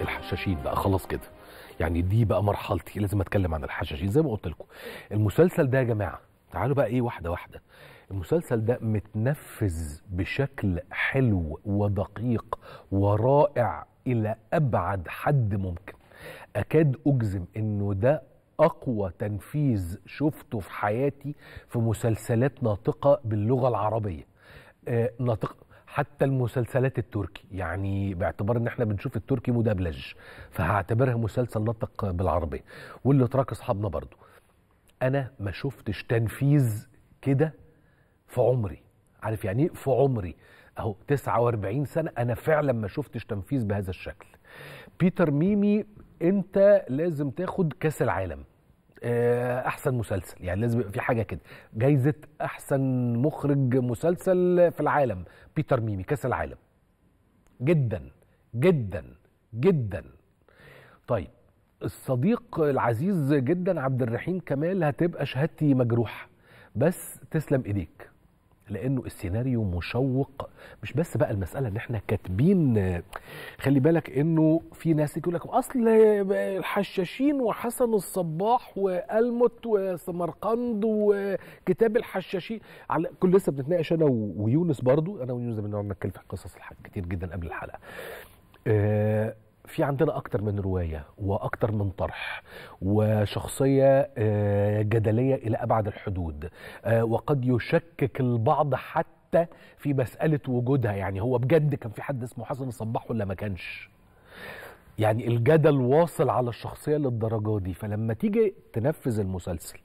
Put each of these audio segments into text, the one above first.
الحشاشين بقى خلاص كده يعني دي بقى مرحلتي لازم اتكلم عن الحشاشين زي ما قلت لكم المسلسل ده يا جماعه تعالوا بقى ايه واحده واحده المسلسل ده متنفذ بشكل حلو ودقيق ورائع الى ابعد حد ممكن اكاد اجزم انه ده اقوى تنفيذ شفته في حياتي في مسلسلات ناطقه باللغه العربيه آه ناطقه حتى المسلسلات التركي يعني باعتبار ان احنا بنشوف التركي مدبلج فهعتبرها مسلسل نطق بالعربي والاتراك اصحابنا برضو انا ما شفتش تنفيذ كده في عمري عارف يعني ايه في عمري اهو 49 سنه انا فعلا ما شفتش تنفيذ بهذا الشكل بيتر ميمي انت لازم تاخد كاس العالم آه، احسن مسلسل يعني لازم يبقى في حاجه كده جايزه احسن مخرج مسلسل في العالم بيتر ميمي كاس العالم جدا جدا جدا طيب الصديق العزيز جدا عبد الرحيم كمال هتبقى شهادتي مجروحه بس تسلم ايديك لانه السيناريو مشوق مش بس بقى المساله ان احنا كاتبين خلي بالك انه في ناس يقول لك اصل الحشاشين وحسن الصباح والموت وسمرقند وكتاب الحشاشين على كل لسه بنتناقش انا ويونس برضو انا ويونس بنقعد نتكلم في قصص الحاج كتير جدا قبل الحلقه آه، في عندنا أكتر من رواية وأكتر من طرح وشخصية آه، جدلية إلى أبعد الحدود آه، وقد يشكك البعض حتى في مسألة وجودها يعني هو بجد كان في حد اسمه حسن الصباح ولا ما كانش يعني الجدل واصل على الشخصيه للدرجه دي فلما تيجي تنفذ المسلسل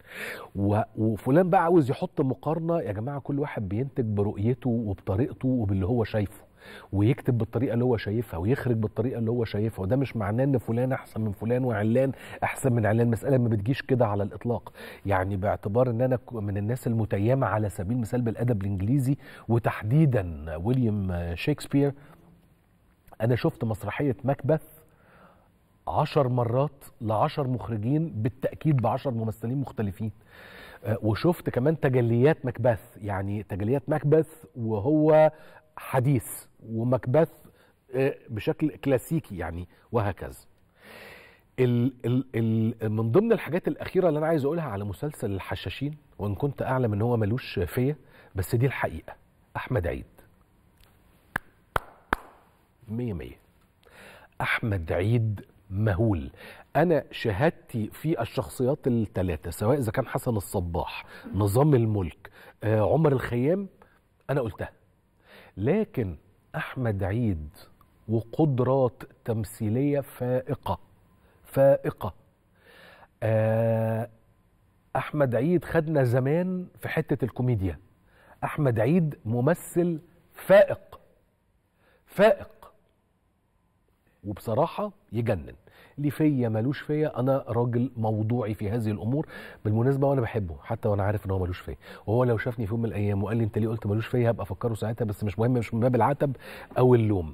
وفلان بقى عاوز يحط مقارنه يا جماعه كل واحد بينتج برؤيته وبطريقته وباللي هو شايفه ويكتب بالطريقه اللي هو شايفها ويخرج بالطريقه اللي هو شايفها وده مش معناه ان فلان احسن من فلان وعلان احسن من علان المساله ما بتجيش كده على الاطلاق يعني باعتبار ان انا من الناس المتيمه على سبيل المثال بالادب الانجليزي وتحديدا ويليام شكسبير انا شفت مسرحيه مكبث عشر مرات لعشر مخرجين بالتأكيد بعشر ممثلين مختلفين آه، وشفت كمان تجليات مكبث يعني تجليات مكبث وهو حديث ومكبث آه، بشكل كلاسيكي يعني وهكذا ال ال ال من ضمن الحاجات الأخيرة اللي أنا عايز أقولها على مسلسل الحشاشين وإن كنت أعلم إن هو ملوش فيا بس دي الحقيقة أحمد عيد مية مية أحمد عيد مهول انا شهادتي في الشخصيات الثلاثه سواء اذا كان حسن الصباح نظام الملك آه، عمر الخيام انا قلتها لكن احمد عيد وقدرات تمثيليه فائقه فائقه آه احمد عيد خدنا زمان في حته الكوميديا احمد عيد ممثل فائق فائق وبصراحة يجنن اللي فيا ملوش فيا أنا راجل موضوعي في هذه الأمور بالمناسبة وأنا بحبه حتى وأنا عارف إن هو ملوش فيا وهو لو شافني في يوم من الأيام وقال لي أنت ليه قلت ملوش فيا هبقى أفكره ساعتها بس مش مهم مش من باب العتب أو اللوم